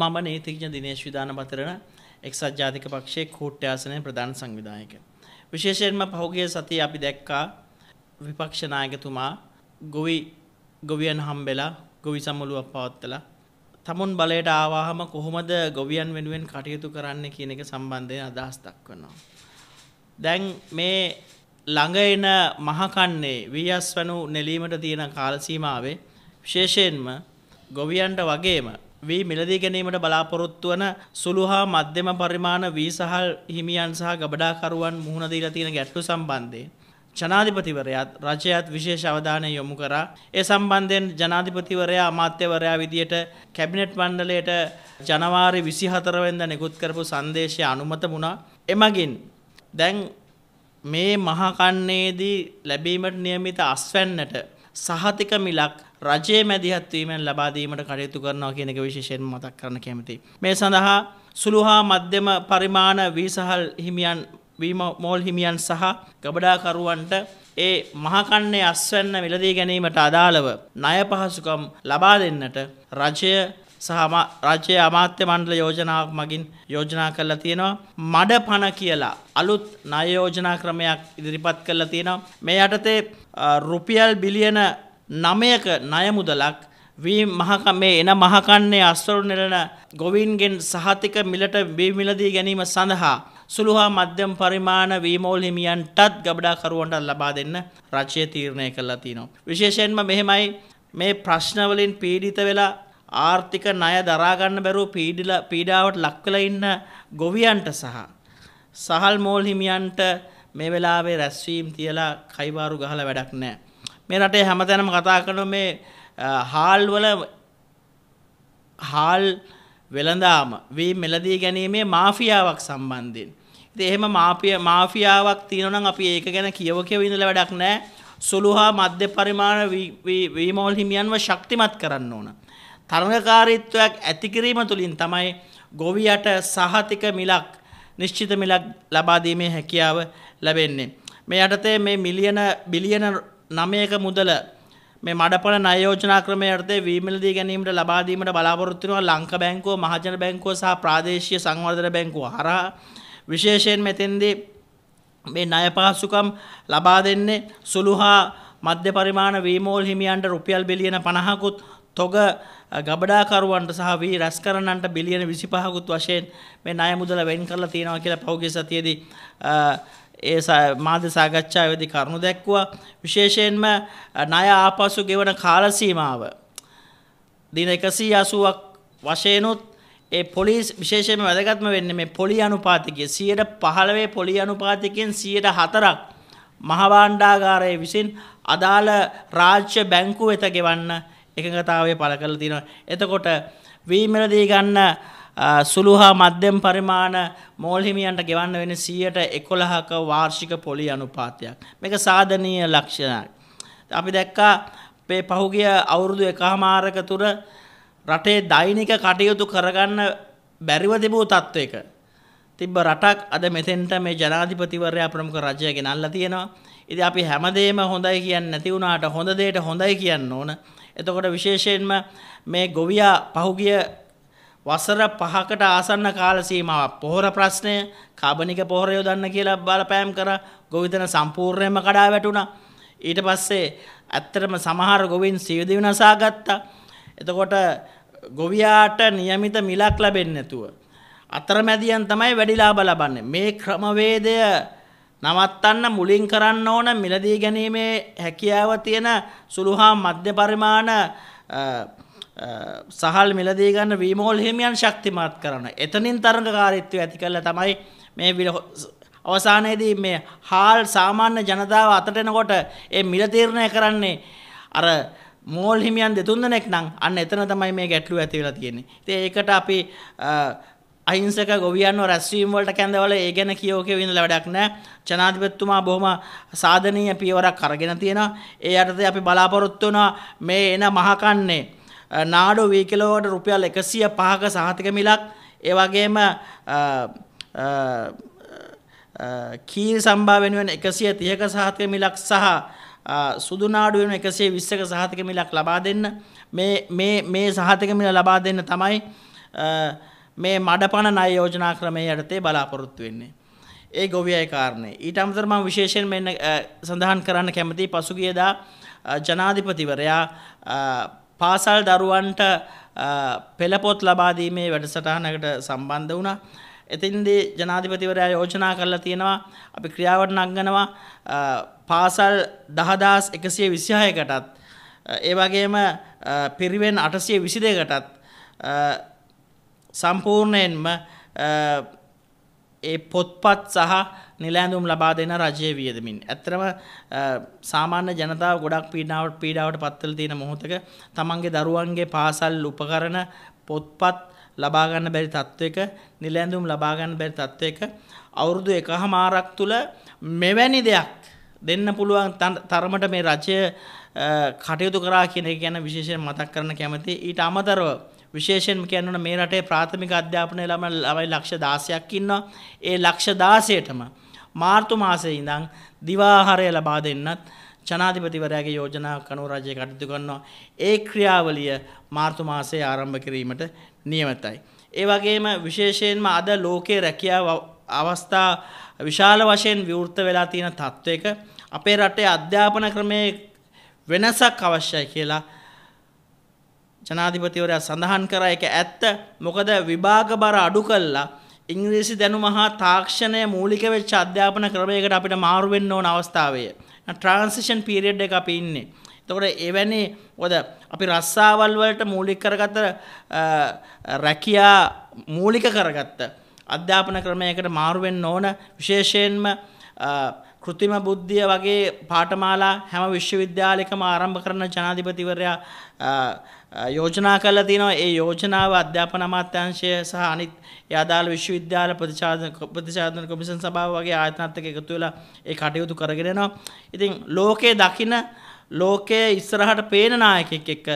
මම නීතිඥ දිනේශ් විධානපතරණ එක්සත් ජාතික පක්ෂයේ කෝට්ටාසනයේ ප්‍රධාන සංවිධායක. විශේෂයෙන්ම පහුගිය සතියේ අපි දැක්කා විපක්ෂ නායකතුමා ගොවි ගොවියන් හම්බෙලා ගොවි සමුළුවක් පවත්වලා තමුන් බලයට ආවාහම කොහොමද ගොවියන් වෙනුවෙන් කටයුතු කරන්න කියන එක සම්බන්ධයෙන් අදහස් දක්වනවා. දැන් මේ ළඟ එන මහකන්නේ වීයස් වනු නෙලීමට තියෙන කාලසීමාවේ විශේෂයෙන්ම ගොවියන්ට වගේම වී මිලදී ගැනීමට බලාපොරොත්තු වන සුළු හා මධ්‍යම පරිමාණ වීසහල් හිමියන් සහ ගබඩාකරුවන් මුහුණ දීලා තියෙන ගැටලු සම්බන්ධයෙන් ජනාධිපතිවරයාත් රජයත් විශේෂ අවධානය යොමු කරා ඒ සම්බන්ධයෙන් ජනාධිපතිවරයා අමාත්‍යවරයා විදියට කැබිනට් මණ්ඩලයට ජනවාරි 24 වෙනිදා නිකුත් කරපු සංදේශය අනුමත වුණා. එමගින් දැන් මේ මහා කන්නේදී ලැබීමට නියමිත අස්වැන්නට සහතික මිලක් රජයේ මැදිහත් වීමෙන් ලබා දීමට කටයුතු කරනවා කියන එක විශේෂයෙන්ම මතක් කරන්න කැමතියි. මේ සඳහා සුළු හා මධ්‍යම පරිමාණ වීසහල් හිමියන් මෝල් හිමියන් සහ ගබඩාකරුවන්ට ඒ මහකන්නේ අස්වැන්න මිලදී ගැනීමට අදාළව ණය පහසුකම් ලබා දෙන්නට රජය සහ රාජ්‍ය අමාත්‍ය මණ්ඩල යෝජනාවක් මගින් යෝජනා කරලා තියෙනවා මඩ පණ කියලා අලුත් ණය යෝජනා ක්‍රමයක් ඉදිරිපත් කරලා තියෙනවා මේ යටතේ රුපියල් බිලියන 9ක ණය මුදලක් වී මහක මේ එන මහකන්නේ අස්වරු නෙලන ගොවින්ගෙන් සහතික මිලට බිමිලදී ගැනීම සඳහා සුළුහා මධ්‍යම පරිමාණ වීමෝල් හිමියන්ටත් ගබඩාකරුවන්ට ලබා දෙන්න රජය තීරණය කළා තිනවා. විශේෂයෙන්ම මෙහෙමයි මේ ප්‍රශ්නවලින් පීඩිත වෙලා ආර්ථික ණය දරා ගන්න බැරුව පීඩිලා පීඩාවට ලක් වෙලා ඉන්න ගොවියන්ට සහ සහල් මෝල් හිමියන්ට මේ වෙලාවේ රැස්වීම් තියලා කයිවාරු ගහලා වැඩක් නැහැ. මේ රටේ හැමතැනම කතා කරන මේ හාල් වල හාල් වෙළඳාම වී මෙලදී ගැනීමේ මාෆියාවක් සම්බන්ධයෙන්. ඉතින් එහෙම මාපිය මාෆියාවක් තියෙනවා නම් අපි ඒක ගැන කියව කියව ඉඳලා වැඩක් නැහැ. සුළු හා මධ්‍ය පරිමාණ වීමෝල් හිමියන්ව ශක්තිමත් කරන්න ඕන. තරඟකාරීත්වයක් ඇති කිරීම තුළින් තමයි ගොවියට සහතික මිලක් නිශ්චිත මිලක් ලබා දීමේ හැකියාව ලැබෙන්නේ. මේ යටතේ මේ මිලියන බිලියන 9ක මුදල මේ මඩපණ ණය යෝජනා ක්‍රමය යටතේ වීමිලදී ගැනීමට ලබා දීමට බලාපොරොත්තු වෙනවා ලංක බැංකුව, මහජන බැංකුව සහ ප්‍රාදේශීය සංවර්ධන බැංකුව හරහා විශේෂයෙන් මෙතෙන්දී මේ ණය පහසුකම් ලබා දෙන්නේ සුළුහා මධ්‍ය පරිමාණ වීමෝල් හිමියන්ට රුපියල් බිලියන 50කුත් තොග ගබඩාකරුවන්ට සහ වී රැස් කරන්නන්ට බිලියන 25කුත් වශයෙන් මේ ණය මුදල වෙන් කරලා තියෙනවා කියලා පහුගිය සතියේදී ඒ මාධ්‍ය සාකච්ඡාවේදී කරුණු දැක්වුවා විශේෂයෙන්ම ණය ආපසු ගෙවන කාල සීමාව දින 180ක් වශයෙන්ුත් ඒ පොලිස් විශේෂයෙන්ම වැදගත්ම වෙන්නේ මේ පොලි අනුපාතිකය 115 පොලි අනුපාතිකයෙන් 104ක් මහ භාණ්ඩාගාරයේ විසින් අදාළ රාජ්‍ය බැංකු වෙත ගෙවන්න එකඟතාවය පළ කරලා තියෙනවා. එතකොට වීමලදී ගන්න සුළු හා මධ්‍යම පරිමාණ මෝල් හිමියන්ට ගෙවන්න වෙන 111ක වාර්ෂික පොලි අනුපාතයක්. මේක සාධනීය ලක්ෂණයි. අපි දැක්කා මේ පහුගිය අවුරුදු එකහමාරක තුර රටේ දෛනික කටයුතු කරගන්න බැරිව තිබූ තත්ත්වයක තිබ්බ රටක් අද මෙතෙන්ට මේ ජනාධිපතිවරයා ප්‍රමුඛ රජය ගෙනල්ලා තියෙනවා. ඉතින් අපි හැමදේම හොඳයි කියන්නේ නැති වුණාට හොඳ දෙයට හොඳයි කියන්න ඕන. එතකොට විශේෂයෙන්ම මේ ගොවියා පහුගිය වසර පහකට ආසන්න කාල සීමාව පොහොර ප්‍රශ්නය කාබනික පොහොර යොදන්න කියලා බලපෑම් කර ගොවිතන සම්පූර්ණයෙන්ම කඩා වැටුණා. ඊට පස්සේ ඇත්තටම සමහර ගොවින් සියදිවි නසා ගත්තා. එතකොට ගොවියාට નિયમિત මිලක් ලැබෙන්නේ නැතුව අතරමැදියන් තමයි වැඩි ලාභ ලබන්නේ. මේ ක්‍රමවේදය නවත්තන්න මුලින් කරන්න ඕන මිලදී ගැනීමේ හැකියාව තියෙන සුළු හා මධ්‍ය පරිමාණ සහල් මිලදී ගන්න වීමෝල් හිමියන් ශක්තිමත් කරන. එතනින් තරඟකාරීත්වය ඇති කළ තමයි මේ අවසානයේදී මේ හාල් සාමාන්‍ය ජනතාව අතට එනකොට ඒ මිල තීරණය කරන්නේ අර මෝල් හිමියන් දෙතුන් දෙනෙක් නම් අන්න එතන තමයි මේ ගැටලුව ඇති වෙලා තියෙන්නේ. ඉතින් ඒකට අපි අහිංසක ගොවියන්ව රැස්වීම් වලට කැඳවල ඒ ගැන කියෝකේ විඳලා වැඩක් නැහැ. ජනාධිපතිතුමා බොහොම සාධනීය පියවරක් අරගෙන තියෙනවා. ඒ යටතේ අපි බලාපොරොත්තු වෙනවා මේ එන මහකන්නේ නාඩෝ වීකලවට රුපියල් 105ක සහතික මිලක් ඒ වගේම කීල් සම්භාව වෙනුවෙන් 130ක සහතික මිලක් සහ සුදු නාඩු වෙනුවෙන් 120ක සහතික මිලක් ලබා දෙන්න මේ මේ මේ සහතික මිල ලබා දෙන්න තමයි මේ මඩපණ ණය යෝජනා ක්‍රමය යටතේ බලාපොරොත්තු වෙන්නේ. ඒ ගොවියයි කාරණේ. ඊට අමතරව මම විශේෂයෙන් මෙන්න සඳහන් කරන්න කැමතියි පසුගියදා ජනාධිපතිවරයා පාසල් දරුවන්ට පෙළපොත් ලබා දීමේ වැඩසටහනකට සම්බන්ධ වුණා. එතින්දී ජනාධිපතිවරයා යෝජනා කරලා තියෙනවා අපි ක්‍රියාවට නංගනවා පාසල් 10126කටත් ඒ වගේම පිරිවෙන් 822කටත් සම්පූර්ණයෙන්ම ඒ පොත්පත් සහ නිලෑඳුම් ලබා දෙන රජය වියදමින්. ඇත්තරම සාමාන්‍ය ජනතාව ගොඩක් පීඩාවට පීඩාවට පත්වල තියෙන මොහොතක තමන්ගේ දරුවන්ගේ පාසල් උපකරණ පොත්පත් ලබාගන්න බැරි තත්ත්වයක නිලෑඳුම් ලබාගන්න බැරි තත්ත්වයක අවුරුදු එකහ මාරක් තුළ මෙවැනි දෙයක් දෙන්න පුළුවන් තරමට මේ රජය කටයුතු කරා කියන ගැන විශේෂයෙන් මතක් කරන කැමති ඊට අමතරව විශේෂයෙන්ම කියන්න මේ රටේ ප්‍රාථමික අධ්‍යාපනය ළම ළමයි ලක්ෂ 16ක් ඉන්නවා. ඒ ලක්ෂ 16ටම මාර්තු මාසයේ ඉඳන් දිවාහාරය ලබා දෙන්නත් ජනාධිපතිවරයාගේ යෝජනා කනුව රජය කටයුතු කරනවා. ඒ ක්‍රියාවලිය මාර්තු මාසයේ ආරම්භ කිරීමට නියමිතයි. ඒ වගේම විශේෂයෙන්ම අද ලෝකයේ රැකියාව අවස්ථා විශාල වශයෙන් විවෘත වෙලා තියෙන තත්ත්වයක අපේ රටේ අධ්‍යාපන ක්‍රමයේ වෙනසක් අවශ්‍යයි කියලා ජනාධිපතිවරයා සඳහන් කරා එක ඇත්ත මොකද විභාග බර අඩු කළා ඉංග්‍රීසි දැනුම හා තාක්ෂණය මූලික වෙච්ච අධ්‍යාපන ක්‍රමයකට අපිට මාරු වෙන්න ඕන අවස්ථාවය. ට්‍රාන්සිෂන් පීරියඩ් එක අපි ඉන්නේ. එතකොට එවැනි ඔද අපි රස්සාවල් වලට මූලික කරගත්ත රැකියා මූලික කරගත්ත අධ්‍යාපන ක්‍රමයකට මාරු වෙන්න ඕන විශේෂයෙන්ම කෘතිම බුද්ධිය වගේ පාඨමාලා හැම විශ්වවිද්‍යාලයකම ආරම්භ කරන ජනාධිපතිවරයා යෝජනා කරලා තියෙනවා. ඒ යෝජනාව අධ්‍යාපන අමාත්‍යාංශය සහ අනිත් ඒ අදාළ විශ්වවිද්‍යාල ප්‍රතිචාරණ කොමිෂන් සභාව වගේ ආයතනත් එක්ක එකතු වෙලා ඒ කටයුතු කරගෙන යනවා. ඉතින් ලෝකයේ දකින ලෝකයේ ඉස්සරහට පේන නායකයෙක් එක්ක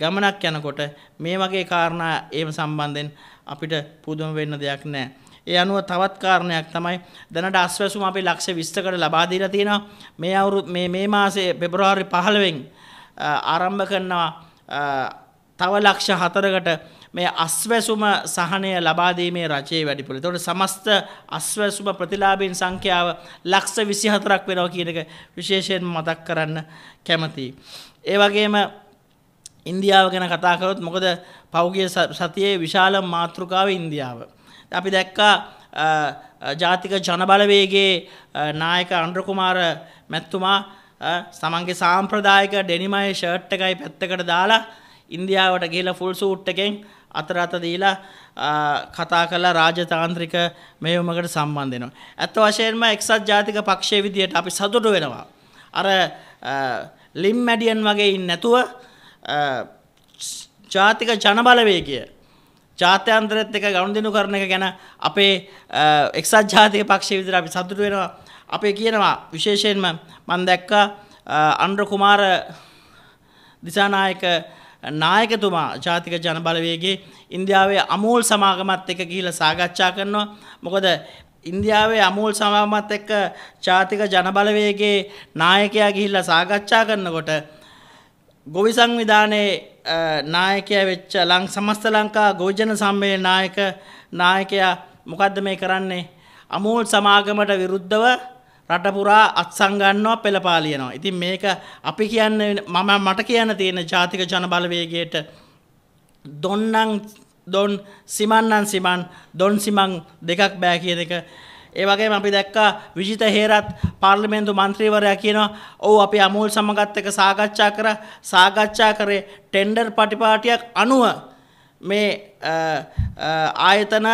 ගමනක් යනකොට මේ වගේ කාරණා ඒම සම්බන්ධයෙන් අපිට පුදුම වෙන්න දෙයක් නැහැ. ඒ අනුව තවත් කාරණයක් තමයි දැනට අස්වැසුම අපි ලක්ෂ 20කට ලබා දීලා තියෙනවා. මේ අවුරුදු මේ මේ මාසේ පෙබරවාරි 15 ආරම්භ කරනවා තව ලක්ෂ 4කට මේ අස්වැසුම සහනය ලබා දීමේ රජයේ වැඩිපුර. ඒතකොට සමස්ත අස්වැසුම ප්‍රතිලාභීන් සංඛ්‍යාව ලක්ෂ 24ක් වෙනවා කියන එක විශේෂයෙන් මතක් කරන්න කැමතියි. ඒ වගේම ඉන්දියාව ගැන කතා කරොත් මොකද පෞගිය සතියේ විශාල මාතෘකාව ඉන්දියාව. අපි දැක්කා ජාතික ජනබලවේගේ නායක අන්ඩ්‍රකුමාර මැත්තුමා සමන්ගේ සාම්ප්‍රදායක ඩෙනිමයි ෂර්ට් එකයි පැත්තකට දාලා ඉන්දියාවට ගිහිලා ෆුල් සූට් එකෙන් අතරත දීලා කතා කළා රාජතාන්ත්‍රික මෙහෙයුමකට සම්බන්ධ වෙනවා. ඇත්ත වශයෙන්ම එක්සත් ජාතික පක්ෂයේ විදියට අපි සතුටු වෙනවා. අර ලිම් මැඩියන් වගේ ඉන්නේ නැතුව ජාතික ජනබලවේගය ජාත්‍යන්තරත් එක ගණුදෙනු කරන එක ගැන අපේ එක්සත් ජාතික පක්ෂය විදිර අපි සතුටු වෙනවා අපේ කියනවා විශේෂයෙන්ම මන් දැක්ක අන්ඩ්‍ර කුමාර දිසානායක නායකතුමා ජාතික ජනබලවේගේ ඉන්දියාවේ අමූල් සමාගමත් එක ගිහිල සාකච්ඡා කරනවා මොකද ඉන්දියාවේ අමූල් සමාගමත් එක්ක ජාතික ජනබලවේගේ නායකයා ගිහිල්ලා සාකච්ඡා කරනකොට ගොවි සංවිධානයේ නායකය වෙච්ච ලං සමස්ත ලංකා ගෝජන සම්මේ නායක නායකයා මොකද්ද මේ කරන්නේ අමෝල් සමාගමට විරුද්ධව රටපුරා අත්සංගන්නවා පෙළපාලියනවා. ඉතින් මේක අපි කියන්න මම මට කියන්න තියෙන ජාතික ජනබලවේගයට දොන්නන් දොන් සිමන්නන් සිමන් දොන් සිමන් දෙකක් බෑ කියන එක ඒ වගේම අපි දැක්කා විජිත හේරත් පාර්ලිමේන්තු මන්ත්‍රීවරයා කියනවා ඔව් අපි අමූල් සමගත් එක සාකච්ඡා කර සාකච්ඡා කරේ ටෙන්ඩර් පටිපාටියක් අනුව මේ ආයතන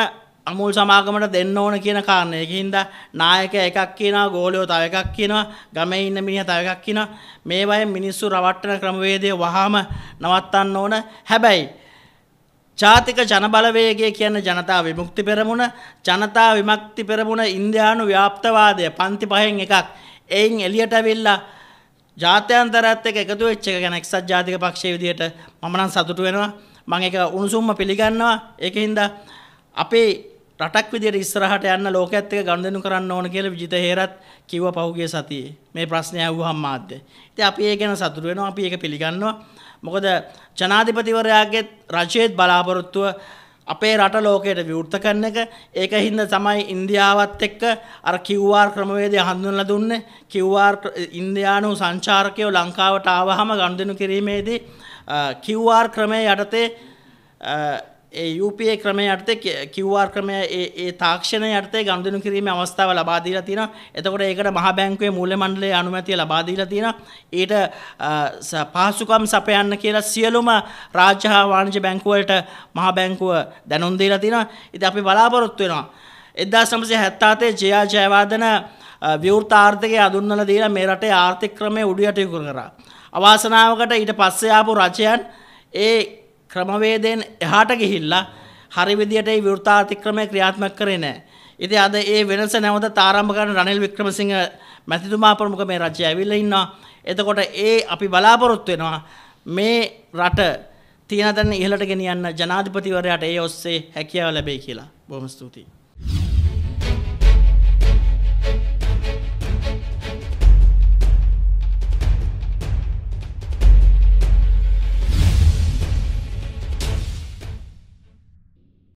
අමුල් සමාගමට දෙන්න ඕන කියන කාරණය. ඒකින්ද නායක එකක් කියනවා, ගෝලියෝ තව එකක් කියනවා, ගමේ ඉන්න මිනිහා තව එකක් කියනවා. මේ වගේ මිනිස්සු රවට්ටන ක්‍රමවේදය වහාම නවත්තන්න ඕන. හැබැයි ජාතික ජනබලවේගය කියන ජනතා විමුක්ති පෙරමුණ ජනතා විමක්ති පෙරමුණ ඉන්දයානු ව්‍යාප්තවාදය පන්ති පහෙන් එකක් එයින් එලියටවිල්ලා ජාත්‍යන්තරත් එක එකතු වෙච්ච එක ගැන එක්සත් ජාතික පක්ෂයේ විදියට මම නම් සතුටු වෙනවා මම ඒක උණුසුම්ම පිළිගන්නවා ඒක හින්දා අපේ රටක් විදියට ඉස්සරහට යන්න ලෝකයේත් එක ගනුදෙනු කරන්න ඕන කියලා විජිත හේරත් කිව්ව පහුගිය සතියේ මේ ප්‍රශ්නය ඇහුවාම මාධ්‍ය. ඉතින් අපි ඒ ගැන සතුටු වෙනවා අපි ඒක පිළිගන්නවා. මොකද ජනාධිපතිවරයාගේත් රජයේත් බලාපොරොත්තුව අපේ රට ලෝකයට විවෘත කරන එක ඒක හින්ද තමයි ඉන්දියාවත් එක්ක අර කිව්වාර් ක්‍රමවේදය හඳුන්ලා දුන්නේ කිව්වාර් ඉන්දියානු සංචාරකයෝ ලංකාවට ආවහම ගනුදෙනු කිරීමේදී කිව්වාර් ක්‍රමය යටතේ ඒ UPA ක්‍රමය යටතේ QR ක්‍රමය ඒ තාක්ෂණය යටතේ ගනුදෙනු කිරීමේ අවස්ථාව ලබා දීලා තියෙනවා. එතකොට ඒකට මහා බැංකුවේ මූල්‍ය මණ්ඩලයේ අනුමැතිය ලබා දීලා තියෙනවා. ඊට පහසුකම් සපයන්න කියලා සියලුම රාජ්‍ය හා වාණිජ බැංකු වලට මහා බැංකුව දැනුම් දීලා තියෙනවා. ඉතින් අපි බලාපොරොත්තු වෙනවා 1977 ජයා ජයවර්ධන විවෘත ආර්ථිකය අඳුන්වලා දීලා මේ රටේ ආර්ථික ක්‍රමය උඩියට යොමු කරා. අවාසනාවකට ඊට පස්සේ ආපු රජයන් ඒ ක්‍රමවේදයෙන් එහාට ගිහිල්ලා හරි විදියට ඒ විවෘතාතික්‍රමය ක්‍රියාත්මක කරේ නැහැ. ඉතින් අද ඒ වෙනස නැවතත් ආරම්භ කරන රනිල් වික්‍රමසිංහ මැතිතුමා ප්‍රමුඛ මේ රජය ඇවිල්ලා ඉන්නවා. එතකොට ඒ අපි බලාපොරොත්තු වෙනවා මේ රට තියෙන තැන ඉහළට ගෙනියන්න ජනාධිපතිවරයාට ඒ ඔස්සේ හැකියාව ලැබෙයි කියලා. බොහොම ස්තුතියි.